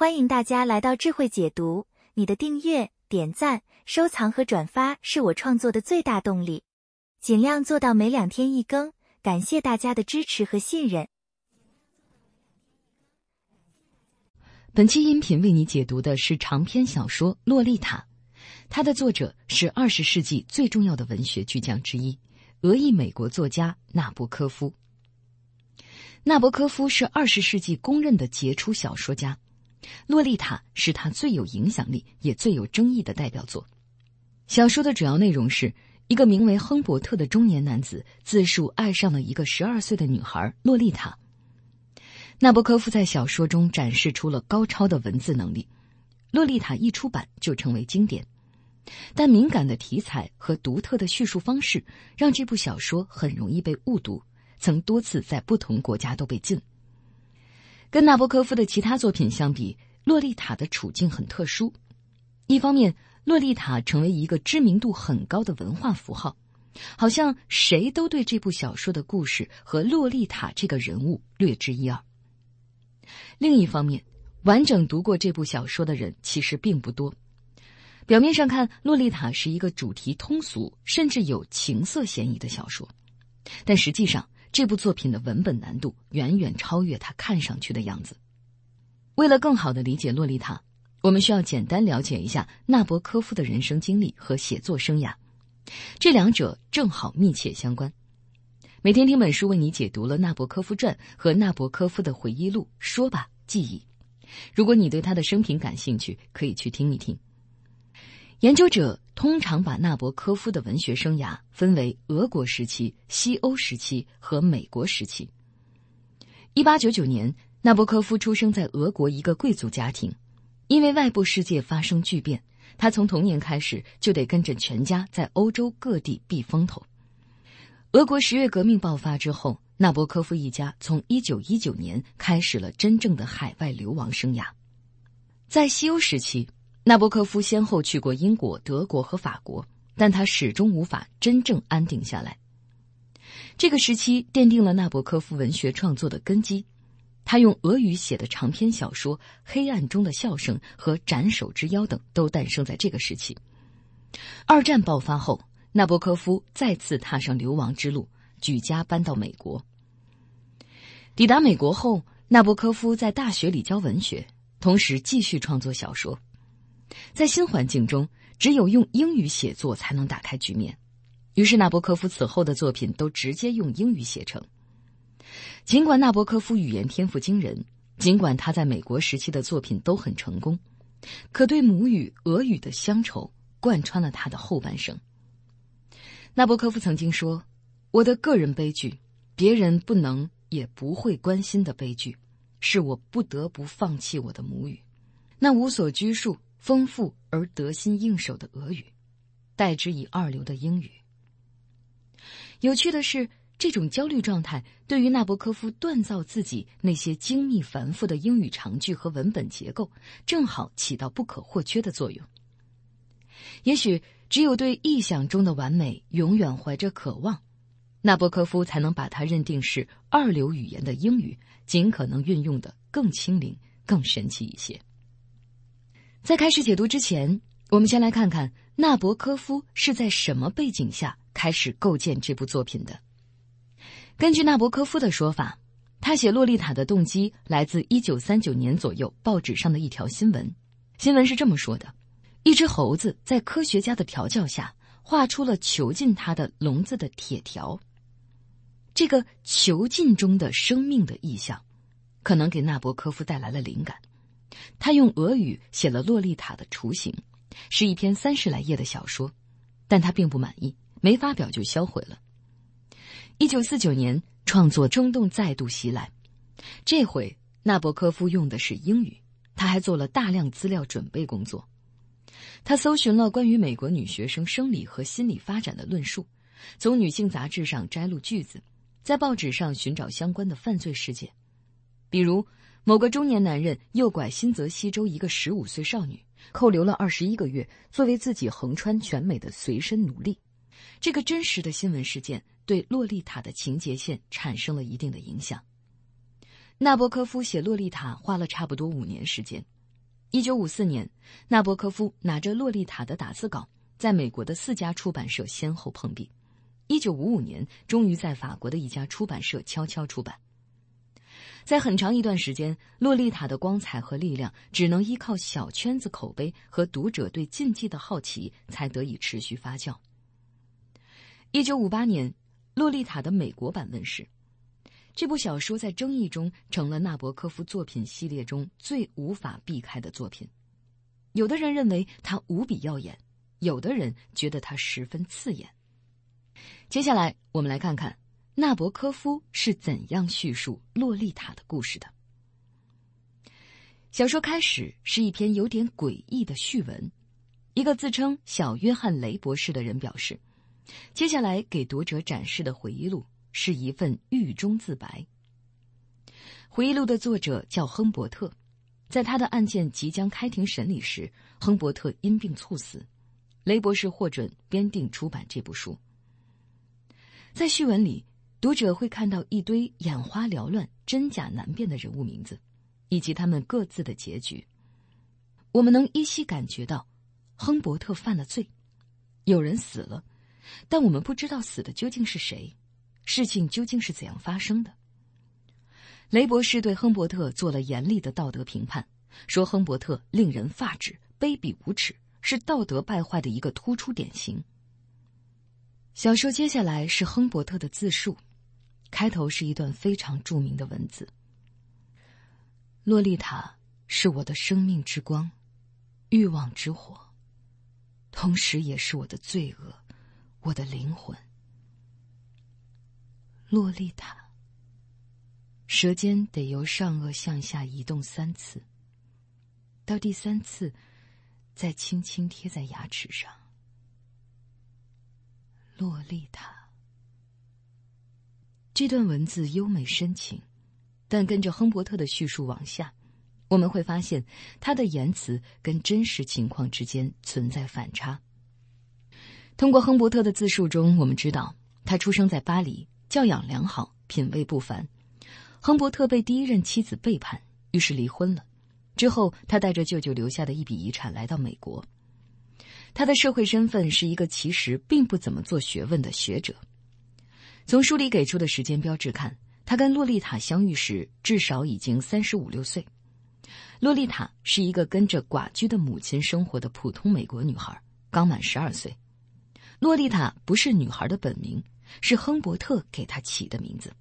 欢迎大家来到智慧解读。你的订阅、点赞、收藏和转发是我创作的最大动力。尽量做到每两天一更，感谢大家的支持和信任。本期音频为你解读的是长篇小说《洛丽塔》，它的作者是二十世纪最重要的文学巨匠之一——俄裔美国作家纳博科夫。纳博科夫是二十世纪公认的杰出小说家。《洛丽塔》是他最有影响力也最有争议的代表作。小说的主要内容是一个名为亨伯特的中年男子自述爱上了一个十二岁的女孩洛丽塔。纳博科夫在小说中展示出了高超的文字能力。《洛丽塔》一出版就成为经典，但敏感的题材和独特的叙述方式让这部小说很容易被误读，曾多次在不同国家都被禁。跟纳博科夫的其他作品相比，《洛丽塔》的处境很特殊。一方面，《洛丽塔》成为一个知名度很高的文化符号，好像谁都对这部小说的故事和洛丽塔这个人物略知一二。另一方面，完整读过这部小说的人其实并不多。表面上看，《洛丽塔》是一个主题通俗、甚至有情色嫌疑的小说，但实际上。这部作品的文本难度远远超越它看上去的样子。为了更好的理解《洛丽塔》，我们需要简单了解一下纳博科夫的人生经历和写作生涯，这两者正好密切相关。每天听本书为你解读了《纳博科夫传》和《纳博科夫的回忆录》。说吧，记忆。如果你对他的生平感兴趣，可以去听一听。研究者通常把纳博科夫的文学生涯分为俄国时期、西欧时期和美国时期。一八九九年，纳博科夫出生在俄国一个贵族家庭，因为外部世界发生巨变，他从童年开始就得跟着全家在欧洲各地避风头。俄国十月革命爆发之后，纳博科夫一家从一九一九年开始了真正的海外流亡生涯。在西欧时期。纳博科夫先后去过英国、德国和法国，但他始终无法真正安定下来。这个时期奠定了纳博科夫文学创作的根基。他用俄语写的长篇小说《黑暗中的笑声》和《斩首之妖》等都诞生在这个时期。二战爆发后，纳博科夫再次踏上流亡之路，举家搬到美国。抵达美国后，纳博科夫在大学里教文学，同时继续创作小说。在新环境中，只有用英语写作才能打开局面。于是，纳博科夫此后的作品都直接用英语写成。尽管纳博科夫语言天赋惊人，尽管他在美国时期的作品都很成功，可对母语俄语的乡愁贯穿了他的后半生。纳博科夫曾经说：“我的个人悲剧，别人不能也不会关心的悲剧，是我不得不放弃我的母语，那无所拘束。”丰富而得心应手的俄语，代之以二流的英语。有趣的是，这种焦虑状态对于纳博科夫锻造自己那些精密繁复的英语长句和文本结构，正好起到不可或缺的作用。也许只有对臆想中的完美永远怀着渴望，纳博科夫才能把它认定是二流语言的英语，尽可能运用的更轻灵、更神奇一些。在开始解读之前，我们先来看看纳博科夫是在什么背景下开始构建这部作品的。根据纳博科夫的说法，他写《洛丽塔》的动机来自1939年左右报纸上的一条新闻。新闻是这么说的：一只猴子在科学家的调教下画出了囚禁它的笼子的铁条。这个囚禁中的生命的意象，可能给纳博科夫带来了灵感。他用俄语写了《洛丽塔》的雏形，是一篇三十来页的小说，但他并不满意，没发表就销毁了。一九四九年，创作冲动再度袭来，这回纳博科夫用的是英语，他还做了大量资料准备工作。他搜寻了关于美国女学生生理和心理发展的论述，从女性杂志上摘录句子，在报纸上寻找相关的犯罪事件，比如。某个中年男人诱拐新泽西州一个十五岁少女，扣留了二十一个月，作为自己横穿全美的随身奴隶。这个真实的新闻事件对《洛丽塔》的情节线产生了一定的影响。纳博科夫写《洛丽塔》花了差不多五年时间。一九五四年，纳博科夫拿着《洛丽塔》的打字稿，在美国的四家出版社先后碰壁。一九五五年，终于在法国的一家出版社悄悄出版。在很长一段时间，洛丽塔的光彩和力量只能依靠小圈子口碑和读者对禁忌的好奇才得以持续发酵。一九五八年，《洛丽塔》的美国版问世，这部小说在争议中成了纳博科夫作品系列中最无法避开的作品。有的人认为它无比耀眼，有的人觉得它十分刺眼。接下来，我们来看看。纳博科夫是怎样叙述《洛丽塔》的故事的？小说开始是一篇有点诡异的序文，一个自称小约翰·雷博士的人表示，接下来给读者展示的回忆录是一份狱中自白。回忆录的作者叫亨伯特，在他的案件即将开庭审理时，亨伯特因病猝死，雷博士获准编定出版这部书。在序文里。读者会看到一堆眼花缭乱、真假难辨的人物名字，以及他们各自的结局。我们能依稀感觉到，亨伯特犯了罪，有人死了，但我们不知道死的究竟是谁，事情究竟是怎样发生的。雷博士对亨伯特做了严厉的道德评判，说亨伯特令人发指、卑鄙无耻，是道德败坏的一个突出典型。小说接下来是亨伯特的自述。开头是一段非常著名的文字：“洛丽塔是我的生命之光，欲望之火，同时也是我的罪恶，我的灵魂。”洛丽塔，舌尖得由上颚向下移动三次，到第三次，再轻轻贴在牙齿上。洛丽塔。这段文字优美深情，但跟着亨伯特的叙述往下，我们会发现他的言辞跟真实情况之间存在反差。通过亨伯特的自述中，我们知道他出生在巴黎，教养良好，品味不凡。亨伯特被第一任妻子背叛，于是离婚了。之后，他带着舅舅留下的一笔遗产来到美国。他的社会身份是一个其实并不怎么做学问的学者。从书里给出的时间标志看，他跟洛丽塔相遇时至少已经三十五六岁。洛丽塔是一个跟着寡居的母亲生活的普通美国女孩，刚满十二岁。洛丽塔不是女孩的本名，是亨伯特给她起的名字。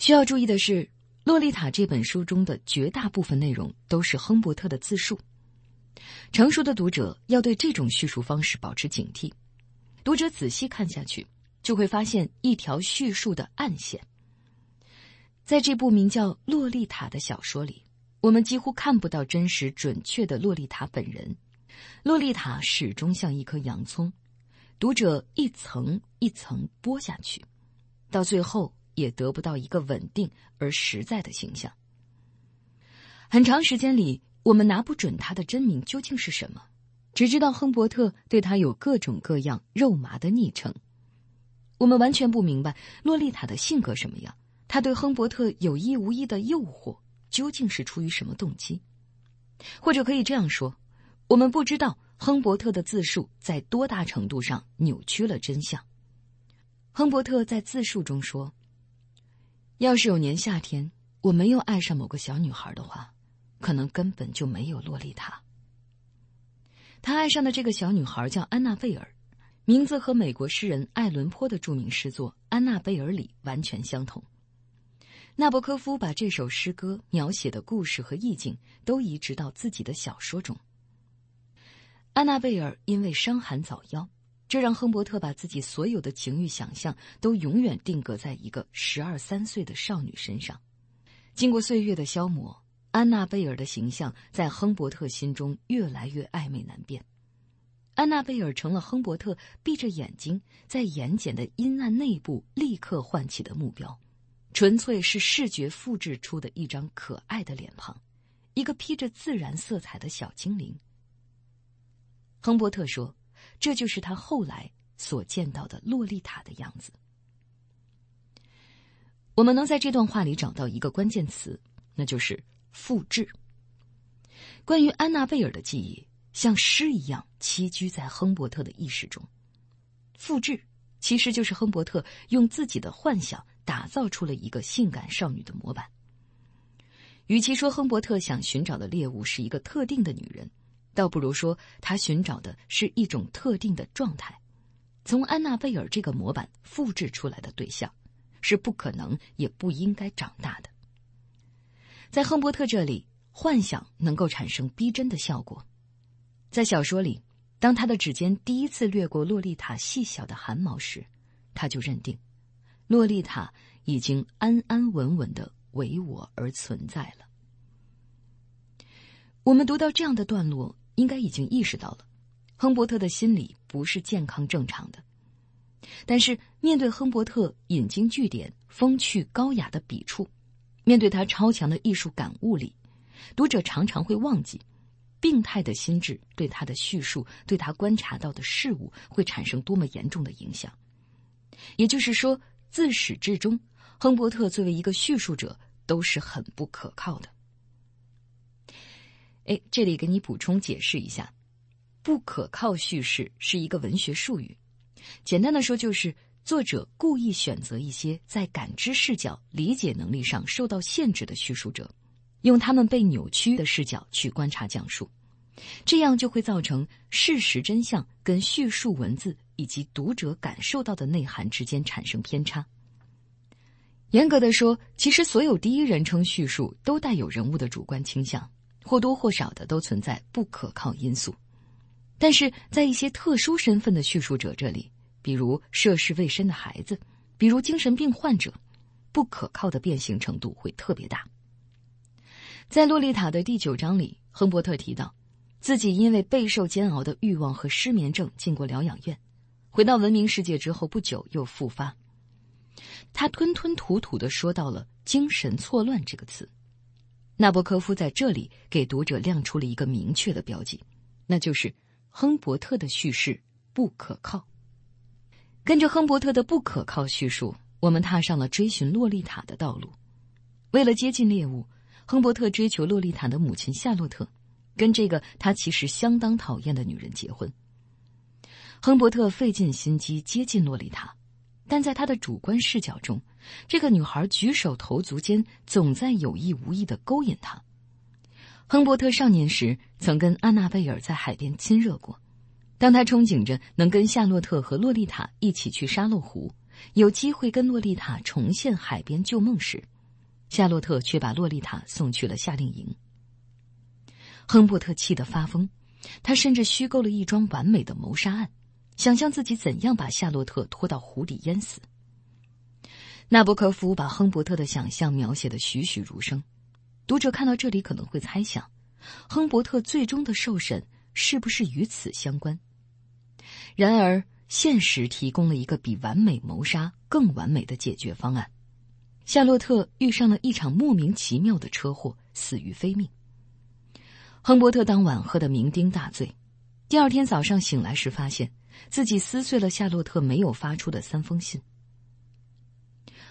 需要注意的是，《洛丽塔》这本书中的绝大部分内容都是亨伯特的自述。成熟的读者要对这种叙述方式保持警惕。读者仔细看下去。就会发现一条叙述的暗线。在这部名叫《洛丽塔》的小说里，我们几乎看不到真实准确的洛丽塔本人。洛丽塔始终像一颗洋葱，读者一层一层剥下去，到最后也得不到一个稳定而实在的形象。很长时间里，我们拿不准他的真名究竟是什么，只知道亨伯特对他有各种各样肉麻的昵称。我们完全不明白洛丽塔的性格什么样，她对亨伯特有意无意的诱惑究竟是出于什么动机？或者可以这样说，我们不知道亨伯特的自述在多大程度上扭曲了真相。亨伯特在自述中说：“要是有年夏天我没有爱上某个小女孩的话，可能根本就没有洛丽塔。他爱上的这个小女孩叫安娜贝尔。”名字和美国诗人艾伦坡的著名诗作《安娜贝尔》里完全相同。纳博科夫把这首诗歌描写的故事和意境都移植到自己的小说中。安娜贝尔因为伤寒早夭，这让亨伯特把自己所有的情欲想象都永远定格在一个十二三岁的少女身上。经过岁月的消磨，安娜贝尔的形象在亨伯特心中越来越暧昧难辨。安娜贝尔成了亨伯特闭着眼睛在眼睑的阴暗内部立刻唤起的目标，纯粹是视觉复制出的一张可爱的脸庞，一个披着自然色彩的小精灵。亨伯特说：“这就是他后来所见到的洛丽塔的样子。”我们能在这段话里找到一个关键词，那就是“复制”。关于安娜贝尔的记忆。像诗一样栖居在亨伯特的意识中，复制其实就是亨伯特用自己的幻想打造出了一个性感少女的模板。与其说亨伯特想寻找的猎物是一个特定的女人，倒不如说他寻找的是一种特定的状态。从安娜贝尔这个模板复制出来的对象，是不可能也不应该长大的。在亨伯特这里，幻想能够产生逼真的效果。在小说里，当他的指尖第一次掠过洛丽塔细小的汗毛时，他就认定，洛丽塔已经安安稳稳的为我而存在了。我们读到这样的段落，应该已经意识到了，亨伯特的心理不是健康正常的。但是面对亨伯特引经据典、风趣高雅的笔触，面对他超强的艺术感悟力，读者常常会忘记。病态的心智对他的叙述，对他观察到的事物会产生多么严重的影响？也就是说，自始至终，亨伯特作为一个叙述者都是很不可靠的。哎，这里给你补充解释一下，不可靠叙事是一个文学术语，简单的说就是作者故意选择一些在感知视角、理解能力上受到限制的叙述者。用他们被扭曲的视角去观察、讲述，这样就会造成事实真相跟叙述文字以及读者感受到的内涵之间产生偏差。严格的说，其实所有第一人称叙述都带有人物的主观倾向，或多或少的都存在不可靠因素。但是在一些特殊身份的叙述者这里，比如涉世未深的孩子，比如精神病患者，不可靠的变形程度会特别大。在《洛丽塔》的第九章里，亨伯特提到，自己因为备受煎熬的欲望和失眠症进过疗养院。回到文明世界之后不久又复发。他吞吞吐吐地说到了“精神错乱”这个词。纳博科夫在这里给读者亮出了一个明确的标记，那就是亨伯特的叙事不可靠。跟着亨伯特的不可靠叙述，我们踏上了追寻洛丽塔的道路。为了接近猎物。亨伯特追求洛丽塔的母亲夏洛特，跟这个他其实相当讨厌的女人结婚。亨伯特费尽心机接近洛丽塔，但在他的主观视角中，这个女孩举手投足间总在有意无意的勾引他。亨伯特少年时曾跟安娜贝尔在海边亲热过，当他憧憬着能跟夏洛特和洛丽塔一起去沙漏湖，有机会跟洛丽塔重现海边旧梦时。夏洛特却把洛丽塔送去了夏令营。亨伯特气得发疯，他甚至虚构了一桩完美的谋杀案，想象自己怎样把夏洛特拖到湖底淹死。纳博科夫把亨伯特的想象描写的栩栩如生，读者看到这里可能会猜想，亨伯特最终的受审是不是与此相关？然而，现实提供了一个比完美谋杀更完美的解决方案。夏洛特遇上了一场莫名其妙的车祸，死于非命。亨伯特当晚喝得酩酊大醉，第二天早上醒来时，发现自己撕碎了夏洛特没有发出的三封信。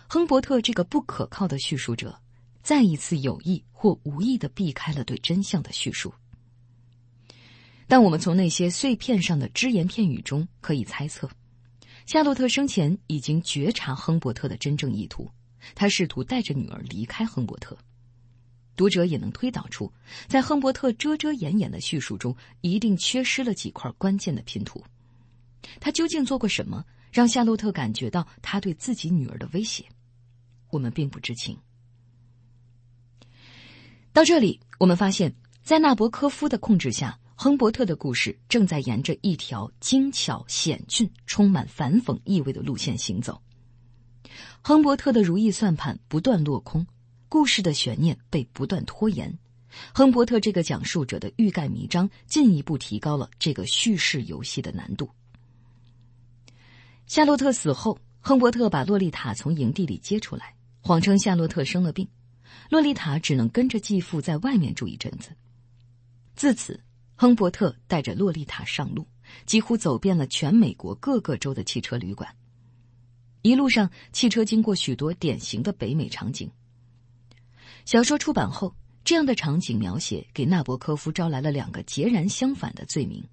亨伯特这个不可靠的叙述者，再一次有意或无意的避开了对真相的叙述。但我们从那些碎片上的只言片语中可以猜测，夏洛特生前已经觉察亨伯特的真正意图。他试图带着女儿离开亨伯特。读者也能推导出，在亨伯特遮遮掩掩的叙述中，一定缺失了几块关键的拼图。他究竟做过什么，让夏洛特感觉到他对自己女儿的威胁？我们并不知情。到这里，我们发现，在纳博科夫的控制下，亨伯特的故事正在沿着一条精巧、险峻、充满反讽意味的路线行走。亨伯特的如意算盘不断落空，故事的悬念被不断拖延。亨伯特这个讲述者的欲盖弥彰，进一步提高了这个叙事游戏的难度。夏洛特死后，亨伯特把洛丽塔从营地里接出来，谎称夏洛特生了病，洛丽塔只能跟着继父在外面住一阵子。自此，亨伯特带着洛丽塔上路，几乎走遍了全美国各个州的汽车旅馆。一路上，汽车经过许多典型的北美场景。小说出版后，这样的场景描写给纳博科夫招来了两个截然相反的罪名：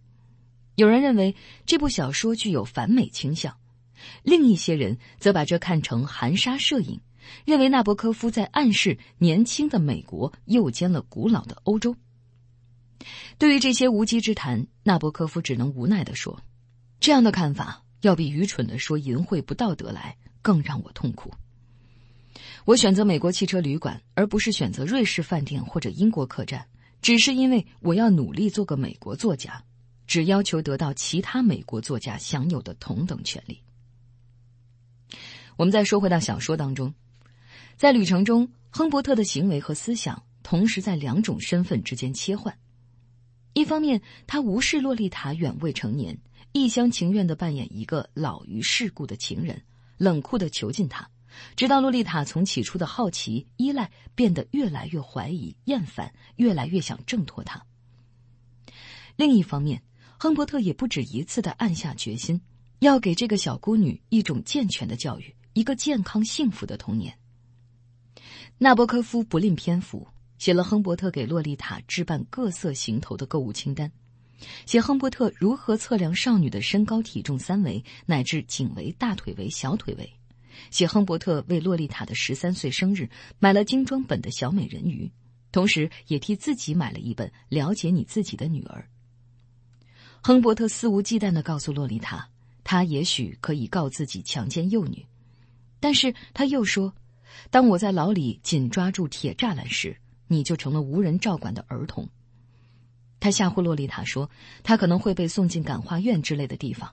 有人认为这部小说具有反美倾向，另一些人则把这看成含沙射影，认为纳博科夫在暗示年轻的美国诱奸了古老的欧洲。对于这些无稽之谈，纳博科夫只能无奈地说：“这样的看法。”要比愚蠢的说淫秽不道德来更让我痛苦。我选择美国汽车旅馆，而不是选择瑞士饭店或者英国客栈，只是因为我要努力做个美国作家，只要求得到其他美国作家享有的同等权利。我们再说回到小说当中，在旅程中，亨伯特的行为和思想同时在两种身份之间切换。一方面，他无视洛丽塔远未成年。一厢情愿地扮演一个老于世故的情人，冷酷地囚禁她，直到洛丽塔从起初的好奇、依赖，变得越来越怀疑、厌烦，越来越想挣脱他。另一方面，亨伯特也不止一次地暗下决心，要给这个小孤女一种健全的教育，一个健康幸福的童年。纳博科夫不吝篇幅写了亨伯特给洛丽塔置办各色行头的购物清单。写亨伯特如何测量少女的身高、体重、三围乃至颈围、大腿围、小腿围；写亨伯特为洛丽塔的十三岁生日买了精装本的《小美人鱼》，同时也替自己买了一本《了解你自己的女儿》。亨伯特肆无忌惮地告诉洛丽塔：“他也许可以告自己强奸幼女，但是他又说，当我在牢里紧抓住铁栅栏时，你就成了无人照管的儿童。”他吓唬洛丽塔说，他可能会被送进感化院之类的地方。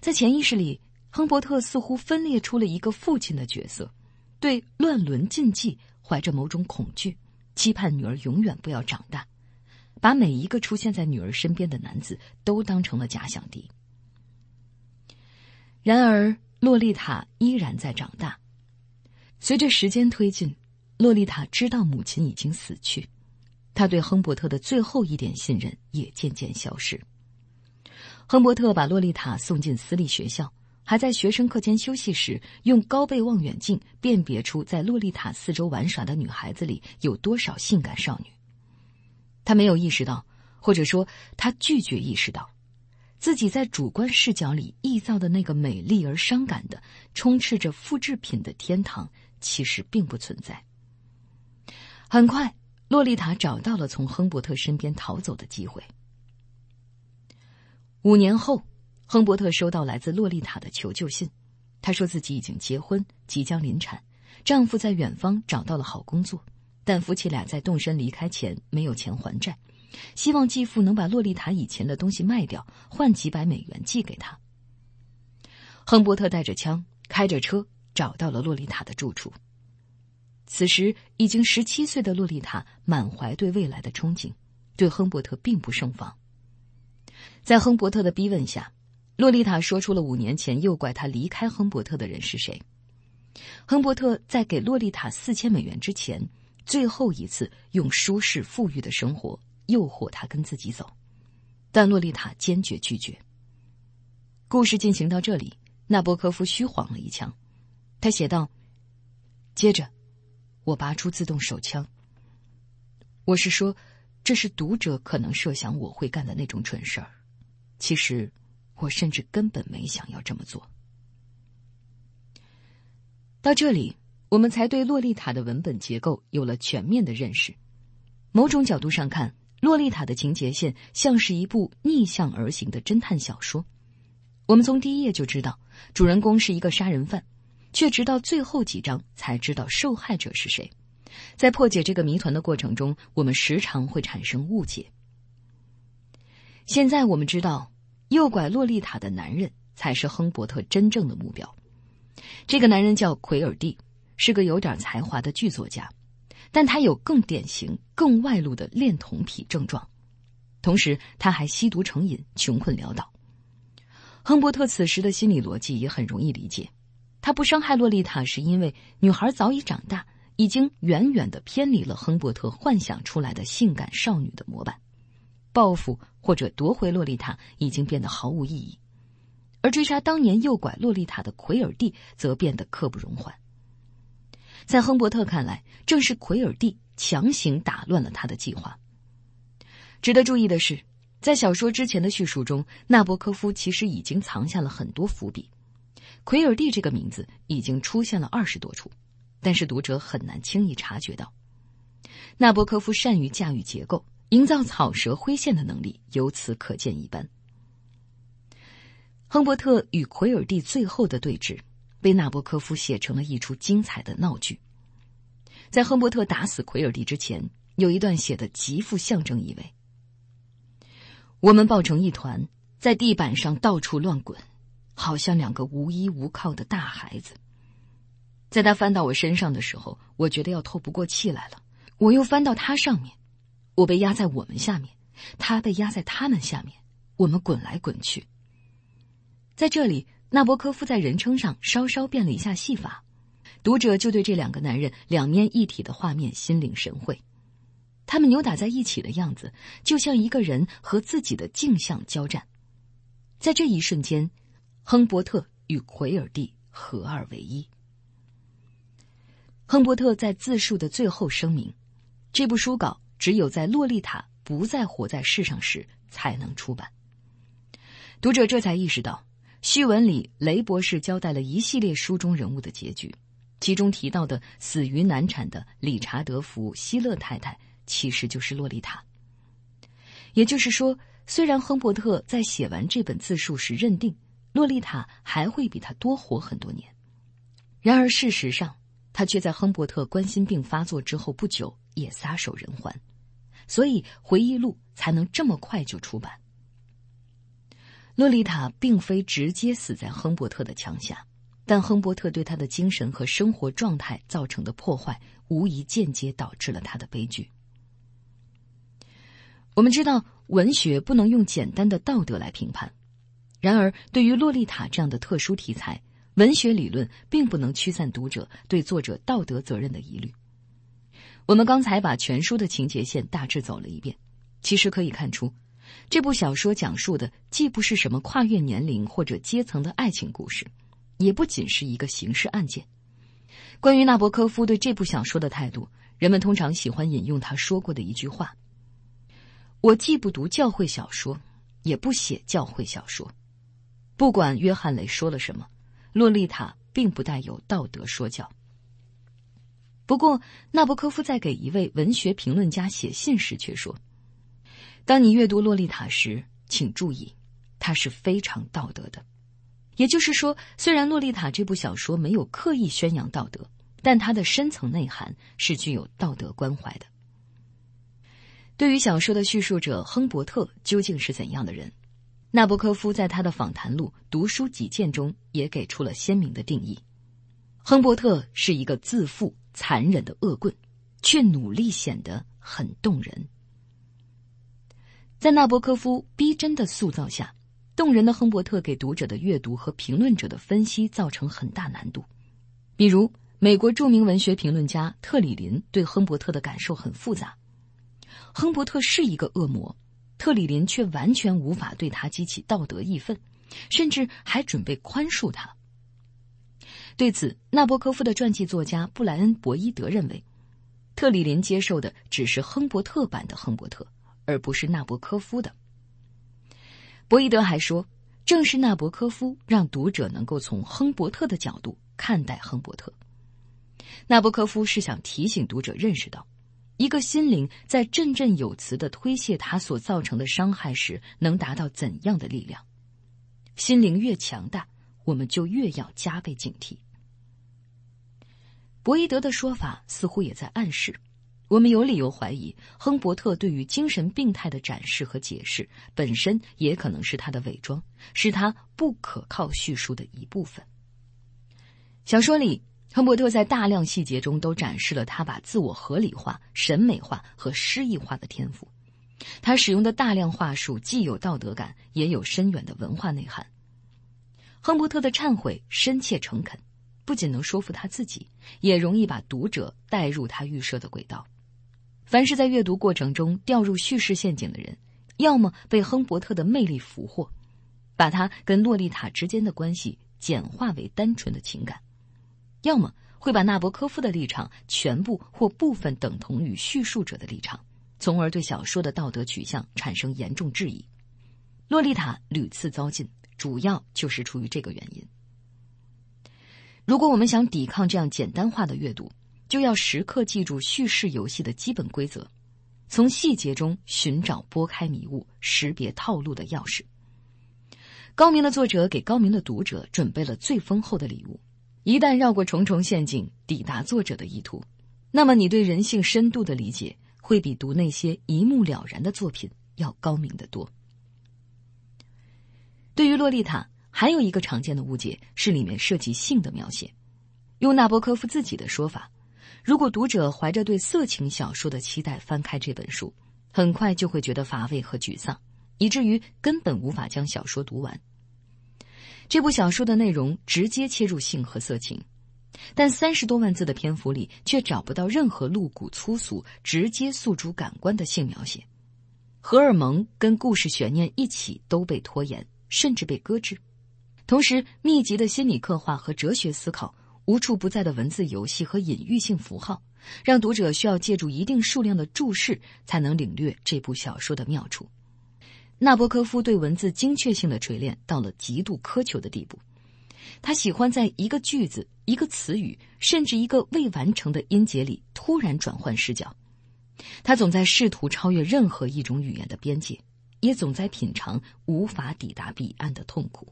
在潜意识里，亨伯特似乎分裂出了一个父亲的角色，对乱伦禁忌怀着某种恐惧，期盼女儿永远不要长大，把每一个出现在女儿身边的男子都当成了假想敌。然而，洛丽塔依然在长大。随着时间推进，洛丽塔知道母亲已经死去。他对亨伯特的最后一点信任也渐渐消失。亨伯特把洛丽塔送进私立学校，还在学生课间休息时用高倍望远镜辨别出在洛丽塔四周玩耍的女孩子里有多少性感少女。他没有意识到，或者说他拒绝意识到，自己在主观视角里臆造的那个美丽而伤感的、充斥着复制品的天堂，其实并不存在。很快。洛丽塔找到了从亨伯特身边逃走的机会。五年后，亨伯特收到来自洛丽塔的求救信，她说自己已经结婚，即将临产，丈夫在远方找到了好工作，但夫妻俩在动身离开前没有钱还债，希望继父能把洛丽塔以前的东西卖掉，换几百美元寄给她。亨伯特带着枪，开着车找到了洛丽塔的住处。此时已经十七岁的洛丽塔满怀对未来的憧憬，对亨伯特并不盛防。在亨伯特的逼问下，洛丽塔说出了五年前诱拐她离开亨伯特的人是谁。亨伯特在给洛丽塔四千美元之前，最后一次用舒适富裕的生活诱惑她跟自己走，但洛丽塔坚决拒绝。故事进行到这里，纳博科夫虚晃了一枪，他写道：“接着。”我拔出自动手枪。我是说，这是读者可能设想我会干的那种蠢事儿。其实，我甚至根本没想要这么做。到这里，我们才对《洛丽塔》的文本结构有了全面的认识。某种角度上看，《洛丽塔》的情节线像是一部逆向而行的侦探小说。我们从第一页就知道，主人公是一个杀人犯。却直到最后几章才知道受害者是谁。在破解这个谜团的过程中，我们时常会产生误解。现在我们知道，诱拐洛丽塔的男人才是亨伯特真正的目标。这个男人叫奎尔蒂，是个有点才华的剧作家，但他有更典型、更外露的恋童癖症状，同时他还吸毒成瘾、穷困潦倒。亨伯特此时的心理逻辑也很容易理解。他不伤害洛丽塔，是因为女孩早已长大，已经远远的偏离了亨伯特幻想出来的性感少女的模板。报复或者夺回洛丽塔已经变得毫无意义，而追杀当年诱拐洛丽塔的奎尔蒂则变得刻不容缓。在亨伯特看来，正是奎尔蒂强行打乱了他的计划。值得注意的是，在小说之前的叙述中，纳博科夫其实已经藏下了很多伏笔。奎尔蒂这个名字已经出现了二十多处，但是读者很难轻易察觉到。纳博科夫善于驾驭结构、营造草蛇灰线的能力由此可见一斑。亨伯特与奎尔蒂最后的对峙，被纳博科夫写成了一出精彩的闹剧。在亨伯特打死奎尔蒂之前，有一段写的极富象征意味：“我们抱成一团，在地板上到处乱滚。”好像两个无依无靠的大孩子，在他翻到我身上的时候，我觉得要透不过气来了。我又翻到他上面，我被压在我们下面，他被压在他们下面，我们滚来滚去。在这里，纳博科夫在人称上稍稍变了一下戏法，读者就对这两个男人两面一体的画面心领神会。他们扭打在一起的样子，就像一个人和自己的镜像交战。在这一瞬间。亨伯特与奎尔蒂合二为一。亨伯特在自述的最后声明：“这部书稿只有在洛丽塔不再活在世上时才能出版。”读者这才意识到，序文里雷博士交代了一系列书中人物的结局，其中提到的死于难产的理查德·福希勒太太，其实就是洛丽塔。也就是说，虽然亨伯特在写完这本自述时认定，洛丽塔还会比他多活很多年，然而事实上，他却在亨伯特冠心病发作之后不久也撒手人寰，所以回忆录才能这么快就出版。洛丽塔并非直接死在亨伯特的枪下，但亨伯特对他的精神和生活状态造成的破坏，无疑间接导致了他的悲剧。我们知道，文学不能用简单的道德来评判。然而，对于《洛丽塔》这样的特殊题材，文学理论并不能驱散读者对作者道德责任的疑虑。我们刚才把全书的情节线大致走了一遍，其实可以看出，这部小说讲述的既不是什么跨越年龄或者阶层的爱情故事，也不仅是一个刑事案件。关于纳博科夫对这部小说的态度，人们通常喜欢引用他说过的一句话：“我既不读教会小说，也不写教会小说。”不管约翰·雷说了什么，洛丽塔并不带有道德说教。不过，纳博科夫在给一位文学评论家写信时却说：“当你阅读《洛丽塔》时，请注意，它是非常道德的。也就是说，虽然《洛丽塔》这部小说没有刻意宣扬道德，但它的深层内涵是具有道德关怀的。”对于小说的叙述者亨伯特究竟是怎样的人？纳博科夫在他的访谈录《读书几见》中也给出了鲜明的定义：亨伯特是一个自负、残忍的恶棍，却努力显得很动人。在纳博科夫逼真的塑造下，动人的亨伯特给读者的阅读和评论者的分析造成很大难度。比如，美国著名文学评论家特里林对亨伯特的感受很复杂：亨伯特是一个恶魔。特里林却完全无法对他激起道德义愤，甚至还准备宽恕他。对此，纳博科夫的传记作家布莱恩·博伊德认为，特里林接受的只是亨伯特版的亨伯特，而不是纳博科夫的。博伊德还说，正是纳博科夫让读者能够从亨伯特的角度看待亨伯特。纳博科夫是想提醒读者认识到。一个心灵在振振有词的推卸他所造成的伤害时，能达到怎样的力量？心灵越强大，我们就越要加倍警惕。伯伊德的说法似乎也在暗示，我们有理由怀疑亨伯特对于精神病态的展示和解释本身也可能是他的伪装，是他不可靠叙述的一部分。小说里。亨伯特在大量细节中都展示了他把自我合理化、审美化和诗意化的天赋。他使用的大量话术既有道德感，也有深远的文化内涵。亨伯特的忏悔深切诚恳，不仅能说服他自己，也容易把读者带入他预设的轨道。凡是在阅读过程中掉入叙事陷阱的人，要么被亨伯特的魅力俘获，把他跟洛丽塔之间的关系简化为单纯的情感。要么会把纳博科夫的立场全部或部分等同于叙述者的立场，从而对小说的道德取向产生严重质疑。《洛丽塔》屡次遭禁，主要就是出于这个原因。如果我们想抵抗这样简单化的阅读，就要时刻记住叙事游戏的基本规则，从细节中寻找拨开迷雾、识别套路的钥匙。高明的作者给高明的读者准备了最丰厚的礼物。一旦绕过重重陷阱抵达作者的意图，那么你对人性深度的理解会比读那些一目了然的作品要高明得多。对于《洛丽塔》，还有一个常见的误解是里面涉及性的描写。用纳博科夫自己的说法，如果读者怀着对色情小说的期待翻开这本书，很快就会觉得乏味和沮丧，以至于根本无法将小说读完。这部小说的内容直接切入性和色情，但三十多万字的篇幅里却找不到任何露骨、粗俗、直接诉诸感官的性描写。荷尔蒙跟故事悬念一起都被拖延，甚至被搁置。同时，密集的心理刻画和哲学思考，无处不在的文字游戏和隐喻性符号，让读者需要借助一定数量的注释才能领略这部小说的妙处。纳博科夫对文字精确性的锤炼到了极度苛求的地步，他喜欢在一个句子、一个词语，甚至一个未完成的音节里突然转换视角。他总在试图超越任何一种语言的边界，也总在品尝无法抵达彼岸的痛苦。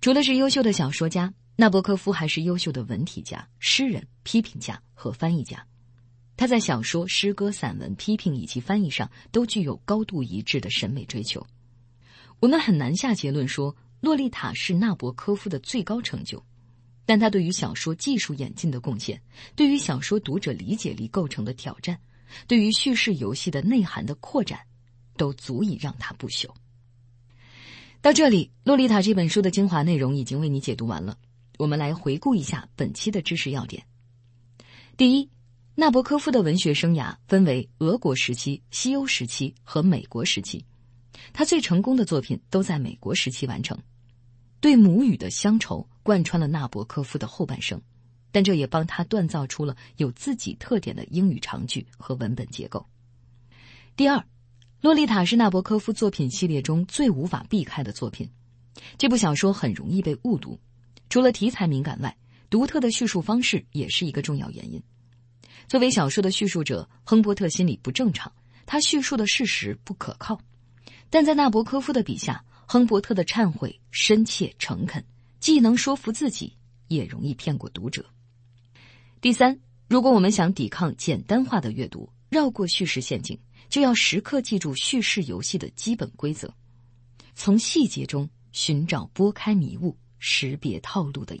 除了是优秀的小说家，纳博科夫还是优秀的文体家、诗人、批评家和翻译家。他在小说、诗歌、散文、批评以及翻译上都具有高度一致的审美追求。我们很难下结论说《洛丽塔》是纳博科夫的最高成就，但他对于小说技术演进的贡献，对于小说读者理解力构成的挑战，对于叙事游戏的内涵的扩展，都足以让他不朽。到这里，《洛丽塔》这本书的精华内容已经为你解读完了。我们来回顾一下本期的知识要点：第一。纳博科夫的文学生涯分为俄国时期、西欧时期和美国时期，他最成功的作品都在美国时期完成。对母语的乡愁贯穿了纳博科夫的后半生，但这也帮他锻造出了有自己特点的英语长句和文本结构。第二，《洛丽塔》是纳博科夫作品系列中最无法避开的作品。这部小说很容易被误读，除了题材敏感外，独特的叙述方式也是一个重要原因。作为小说的叙述者，亨伯特心理不正常，他叙述的事实不可靠。但在纳博科夫的笔下，亨伯特的忏悔深切诚恳，既能说服自己，也容易骗过读者。第三，如果我们想抵抗简单化的阅读，绕过叙事陷阱，就要时刻记住叙事游戏的基本规则，从细节中寻找拨开迷雾、识别套路的。